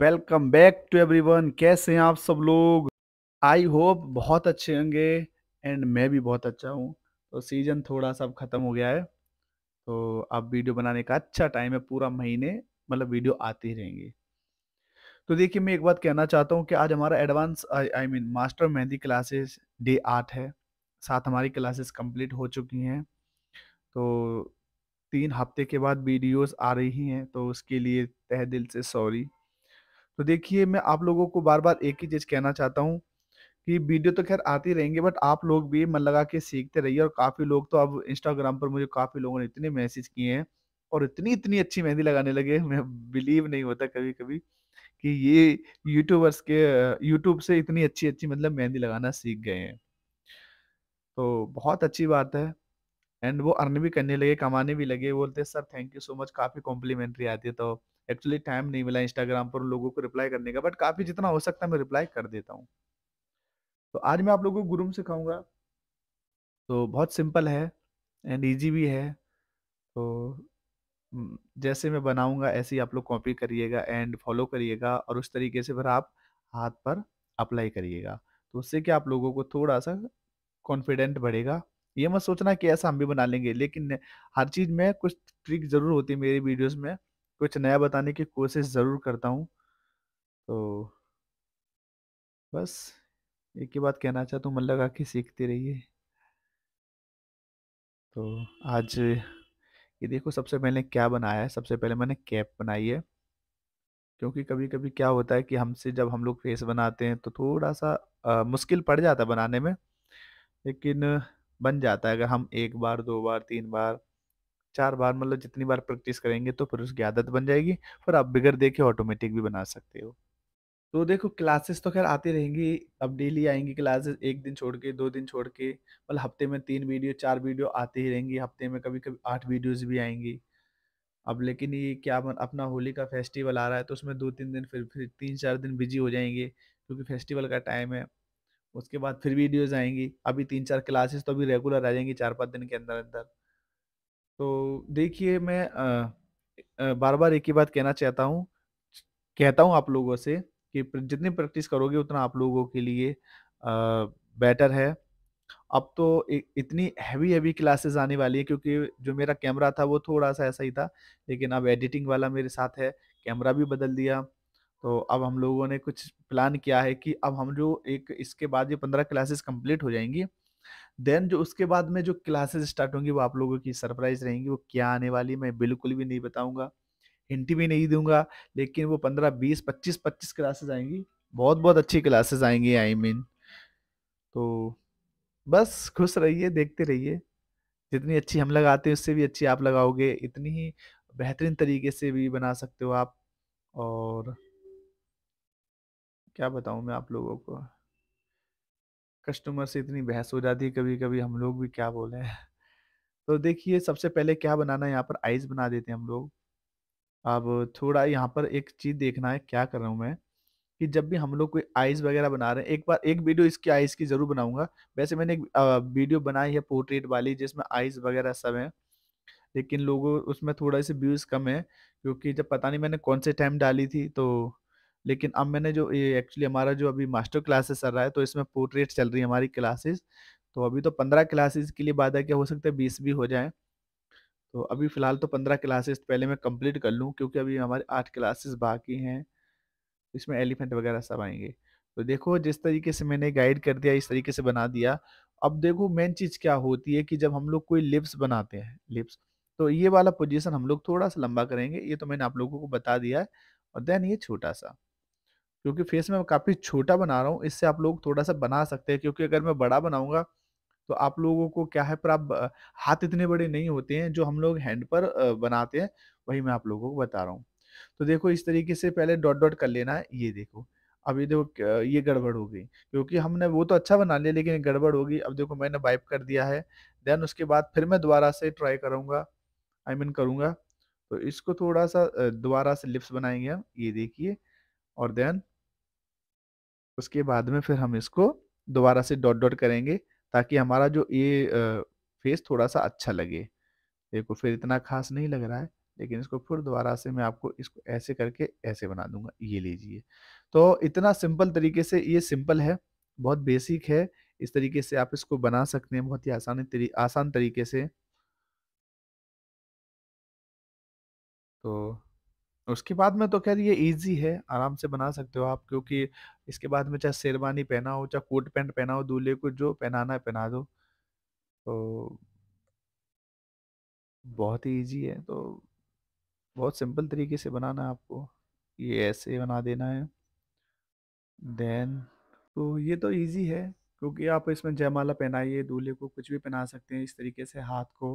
Welcome back to everyone कैसे हैं आप सब लोग आई होप बहुत अच्छे होंगे एंड मैं भी बहुत अच्छा हूँ तो सीजन थोड़ा सा अब ख़त्म हो गया है तो अब वीडियो बनाने का अच्छा टाइम है पूरा महीने मतलब वीडियो आते ही रहेंगे तो देखिए मैं एक बात कहना चाहता हूँ कि आज हमारा advance I mean master mehndi classes day आठ है साथ हमारी क्लासेस कंप्लीट हो चुकी हैं तो तीन हफ्ते के बाद वीडियोस आ रही हैं तो उसके लिए तह दिल से सॉरी तो देखिए मैं आप लोगों को बार बार एक ही चीज कहना चाहता हूँ कि वीडियो तो खैर आती रहेंगे बट आप लोग भी मन लगा के सीखते रहिए और काफी लोग तो अब इंस्टाग्राम पर मुझे काफी लोगों ने इतने मैसेज किए हैं और इतनी इतनी अच्छी मेहंदी लगाने लगे मैं बिलीव नहीं होता कभी कभी कि ये यूट्यूबर्स के यूट्यूब से इतनी अच्छी अच्छी मतलब मेहंदी लगाना सीख गए हैं तो बहुत अच्छी बात है एंड वो अर्न भी करने लगे कमाने भी लगे बोलते sir thank you so much काफ़ी कॉम्प्लीमेंट्री आती है तो एक्चुअली टाइम नहीं मिला इंस्टाग्राम पर उन लोगों को रिप्लाई करने का बट काफी जितना हो सकता है मैं रिप्लाई कर देता हूँ तो आज मैं आप लोगों को गुरुम सिखाऊंगा तो बहुत सिंपल है एंड ईजी भी है तो जैसे मैं बनाऊंगा ऐसे ही आप लोग कॉपी करिएगा एंड फॉलो करिएगा और उस तरीके से फिर आप हाथ पर अप्लाई करिएगा तो उससे क्या आप लोगों को थोड़ा सा कॉन्फिडेंट बढ़ेगा ये मत सोचना कि ऐसा हम भी बना लेंगे लेकिन हर चीज़ में कुछ ट्रिक ज़रूर होती है मेरी वीडियोस में कुछ नया बताने की कोशिश ज़रूर करता हूँ। तो बस एक ही बात कहना चाहता हूँ मन लगा के सीखते रहिए। तो आज ये देखो सबसे पहले क्या बनाया है, सबसे पहले मैंने कैप बनाई है। क्योंकि कभी-कभी क्या होता है कि हमसे जब हम लोग फेस बनाते हैं तो थोड़ा-सा आ, मुश्किल पड़ जाता है बनाने में। लेकिन बन जाता है अगर हम एक बार, दो बार, तीन बार चार बार मतलब जितनी बार प्रैक्टिस करेंगे तो फिर उसकी आदत बन जाएगी फिर आप बिगर देखे ऑटोमेटिक भी बना सकते हो तो देखो क्लासेस तो खैर आती रहेंगी अब डेली आएंगी क्लासेस एक दिन छोड़ के दो दिन छोड़ के मतलब हफ्ते में तीन वीडियो चार वीडियो आती ही रहेंगी हफ्ते में कभी कभी आठ वीडियोस भी आएंगी अब लेकिन ये क्या मन, अपना होली का फेस्टिवल आ रहा है तो उसमें दो तीन दिन फिर फिर तीन चार दिन बिजी हो जाएंगे क्योंकि फेस्टिवल का टाइम है उसके बाद फिर वीडियोज आएंगी अभी तीन चार क्लासेस तो अभी रेगुलर आ जाएंगी चार पाँच दिन के अंदर अंदर तो देखिए मैं बार बार एक ही बात कहना चाहता हूँ कहता हूँ आप लोगों से कि जितनी प्रैक्टिस करोगे उतना आप लोगों के लिए बेटर है अब तो इतनी हैवी हैवी क्लासेस आने वाली है क्योंकि जो मेरा कैमरा था वो थोड़ा सा ऐसा ही था लेकिन अब एडिटिंग वाला मेरे साथ है कैमरा भी बदल दिया तो अब हम लोगों ने कुछ प्लान किया है कि अब हम जो एक इसके बाद ये पंद्रह क्लासेस कंप्लीट हो जाएंगी देन जो उसके बाद में जो क्लासेस स्टार्ट होंगी वो आप लोगों की सरप्राइज रहेंगी वो क्या आने वाली मैं बिल्कुल भी नहीं बताऊंगा हिंट भी नहीं दूंगा लेकिन वो पंद्रह बीस पच्चीस पच्चीस क्लासेस आएंगी बहुत बहुत अच्छी क्लासेस आएंगी आई I मीन mean. तो बस खुश रहिए देखते रहिए जितनी अच्छी हम लगाते हैं उससे भी अच्छी आप लगाओगे इतनी ही बेहतरीन तरीके से भी बना सकते हो आप और क्या बताऊँ मैं आप लोगों को कस्टमर से इतनी बहस हो जाती है कभी कभी हम लोग भी क्या बोले तो देखिए सबसे पहले क्या बनाना है यहाँ पर आइस बना देते हैं हम लोग अब थोड़ा यहाँ पर एक चीज़ देखना है क्या कर रहा हूँ मैं कि जब भी हम लोग कोई आइस वगैरह बना रहे हैं एक बार एक वीडियो इसकी आइस की ज़रूर बनाऊंगा वैसे मैंने एक वीडियो बनाई है पोर्ट्रेट वाली जिसमें आइस वगैरह सब है लेकिन लोगों उसमें थोड़ा से व्यूज़ कम है क्योंकि जब पता नहीं मैंने कौन से टाइम डाली थी तो लेकिन अब मैंने जो ये एक्चुअली हमारा जो अभी मास्टर क्लासेस चल रहा है तो इसमें पोर्ट्रेट चल रही है हमारी क्लासेस तो अभी तो पंद्रह क्लासेस के लिए है क्या हो सकता है बीस भी हो जाए तो अभी फ़िलहाल तो पंद्रह क्लासेस पहले मैं कंप्लीट कर लूँ क्योंकि अभी हमारे आठ क्लासेस बाकी हैं इसमें एलिफेंट वगैरह सब आएंगे तो देखो जिस तरीके से मैंने गाइड कर दिया इस तरीके से बना दिया अब देखो मेन चीज़ क्या होती है कि जब हम लोग कोई लिप्स बनाते हैं लिप्स तो ये वाला पोजीशन हम लोग थोड़ा सा लंबा करेंगे ये तो मैंने आप लोगों को बता दिया है और देन ये छोटा सा क्योंकि फेस में मैं काफ़ी छोटा बना रहा हूँ इससे आप लोग थोड़ा सा बना सकते हैं क्योंकि अगर मैं बड़ा बनाऊंगा तो आप लोगों को क्या है पर आप हाथ इतने बड़े नहीं होते हैं जो हम लोग हैंड पर बनाते हैं वही मैं आप लोगों को बता रहा हूँ तो देखो इस तरीके से पहले डॉट डॉट कर लेना है ये देखो अब ये देखो ये गड़बड़ हो गई क्योंकि हमने वो तो अच्छा बना लिया लेकिन गड़बड़ होगी अब देखो मैंने वाइप कर दिया है देन उसके बाद फिर मैं दोबारा से ट्राई करूँगा आई I मीन mean करूँगा तो इसको थोड़ा सा दोबारा से लिप्स बनाएंगे हम ये देखिए और देन उसके बाद में फिर हम इसको दोबारा से डॉट डॉट करेंगे ताकि हमारा जो ये फेस थोड़ा सा अच्छा लगे देखो फिर इतना खास नहीं लग रहा है लेकिन इसको फिर दोबारा से मैं आपको इसको ऐसे करके ऐसे बना दूंगा ये लीजिए तो इतना सिंपल तरीके से ये सिंपल है बहुत बेसिक है इस तरीके से आप इसको बना सकते हैं बहुत ही आसानी तरी, आसान तरीके से तो उसके बाद में तो खैर ये इजी है आराम से बना सकते हो आप क्योंकि इसके बाद में चाहे शेरवानी पहना हो चाहे कोट पैंट पहना हो दूल्हे को जो पहनाना है पहना दो तो बहुत ही ईजी है तो बहुत सिंपल तरीके से बनाना है आपको ये ऐसे बना देना है देन तो ये तो इजी है क्योंकि आप इसमें जयमाला पहनाइए दूल्हे को कुछ भी पहना सकते हैं इस तरीके से हाथ को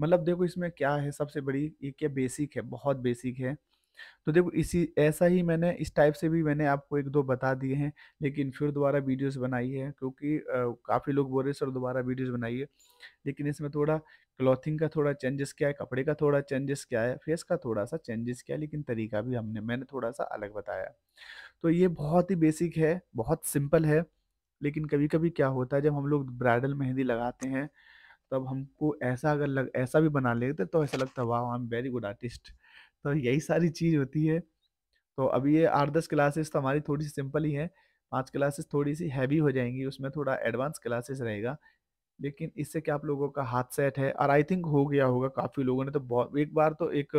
मतलब देखो इसमें क्या है सबसे बड़ी एक क्या बेसिक है बहुत बेसिक है तो देखो इसी ऐसा ही मैंने इस टाइप से भी मैंने आपको एक दो बता दिए हैं लेकिन फिर दोबारा वीडियोस बनाई है क्योंकि काफ़ी लोग बोल रहे सर दोबारा वीडियोस बनाइए लेकिन इसमें थोड़ा क्लॉथिंग का थोड़ा चेंजेस क्या है कपड़े का थोड़ा चेंजेस क्या है फेस का थोड़ा सा चेंजेस क्या है लेकिन तरीका भी हमने मैंने थोड़ा सा अलग बताया तो ये बहुत ही बेसिक है बहुत सिंपल है लेकिन कभी कभी क्या होता है जब हम लोग ब्राइडल मेहंदी लगाते हैं तब हमको ऐसा अगर लग ऐसा भी बना लेते तो ऐसा लगता है वाह I am very good artist तो यही सारी चीज़ होती है तो अभी ये आठ दस क्लासेस तो हमारी थोड़ी सी सिंपल ही हैं पांच क्लासेस थोड़ी सी हैवी हो जाएंगी उसमें थोड़ा एडवांस क्लासेस रहेगा लेकिन इससे क्या आप लोगों का हाथ सेट है और आई थिंक हो गया होगा काफ़ी लोगों ने तो बहुत एक बार तो एक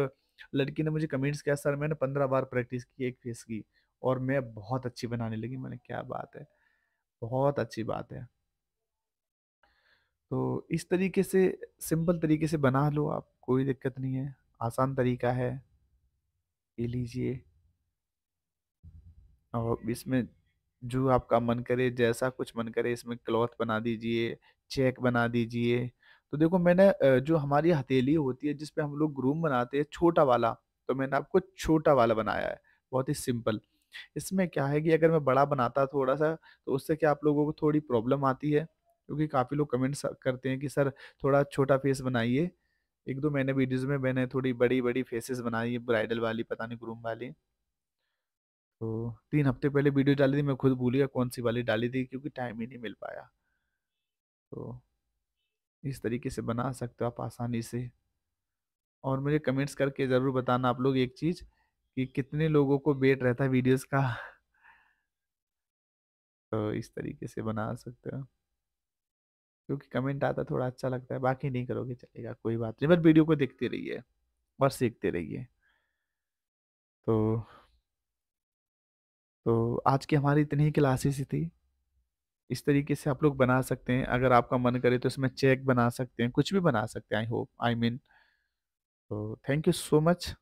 लड़की ने मुझे कमेंट्स किया सर मैंने पंद्रह बार प्रैक्टिस की एक फेस की और मैं बहुत अच्छी बनाने लगी मैंने क्या बात है बहुत अच्छी बात है तो इस तरीके से सिंपल तरीके से बना लो आप कोई दिक्कत नहीं है आसान तरीका है ये लीजिए और इसमें जो आपका मन करे जैसा कुछ मन करे इसमें क्लॉथ बना दीजिए चेक बना दीजिए तो देखो मैंने जो हमारी हथेली होती है जिसपे हम लोग ग्रूम बनाते हैं छोटा वाला तो मैंने आपको छोटा वाला बनाया है बहुत ही सिंपल इसमें क्या है कि अगर मैं बड़ा बनाता थोड़ा सा तो उससे क्या आप लोगों को थोड़ी प्रॉब्लम आती है क्योंकि काफ़ी लोग कमेंट्स करते हैं कि सर थोड़ा छोटा फेस बनाइए एक दो मैंने वीडियोस में मैंने थोड़ी बड़ी बड़ी फेसेस बनाई है ब्राइडल वाली पता नहीं ग्रूम वाली तो तीन हफ्ते पहले वीडियो डाली थी मैं खुद भूल गया कौन सी वाली डाली थी क्योंकि टाइम ही नहीं मिल पाया तो इस तरीके से बना सकते हो आप आसानी से और मुझे कमेंट्स करके ज़रूर बताना आप लोग एक चीज़ कि कितने लोगों को वेट रहता है वीडियोज़ का तो इस तरीके से बना सकते हो क्योंकि कमेंट आता थोड़ा अच्छा लगता है बाकी नहीं करोगे चलेगा कोई बात नहीं बस वीडियो को देखते रहिए और सीखते रहिए तो तो आज की हमारी इतनी ही क्लासेस थी इस तरीके से आप लोग बना सकते हैं अगर आपका मन करे तो इसमें चेक बना सकते हैं कुछ भी बना सकते हैं आई होप आई मीन तो thank you so much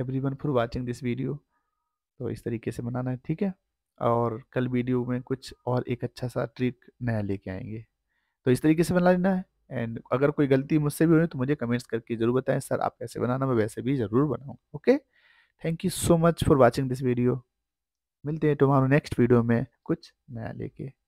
everyone for watching this video तो इस तरीके से बनाना है ठीक है और कल वीडियो में कुछ और एक अच्छा सा ट्रिक नया लेके आएंगे तो इस तरीके से बना लेना है एंड अगर कोई गलती मुझसे भी हुई तो मुझे कमेंट्स करके जरूर बताएं सर आप कैसे बनाना मैं वैसे भी ज़रूर बनाऊँ okay thank you so much for watching this video मिलते हैं तुम्हारा नेक्स्ट वीडियो में कुछ नया लेके